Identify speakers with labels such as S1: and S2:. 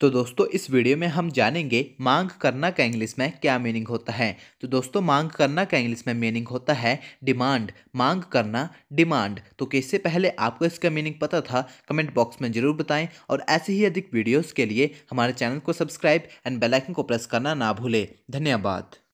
S1: तो दोस्तों इस वीडियो में हम जानेंगे मांग करना का इंग्लिश में क्या मीनिंग होता है तो दोस्तों मांग करना का इंग्लिश में मीनिंग होता है डिमांड मांग करना डिमांड तो किससे पहले आपको इसका मीनिंग पता था कमेंट बॉक्स में जरूर बताएं और ऐसे ही अधिक वीडियोस के लिए हमारे चैनल को सब्सक्राइब एंड बेलाइकन को प्रेस करना ना भूलें धन्यवाद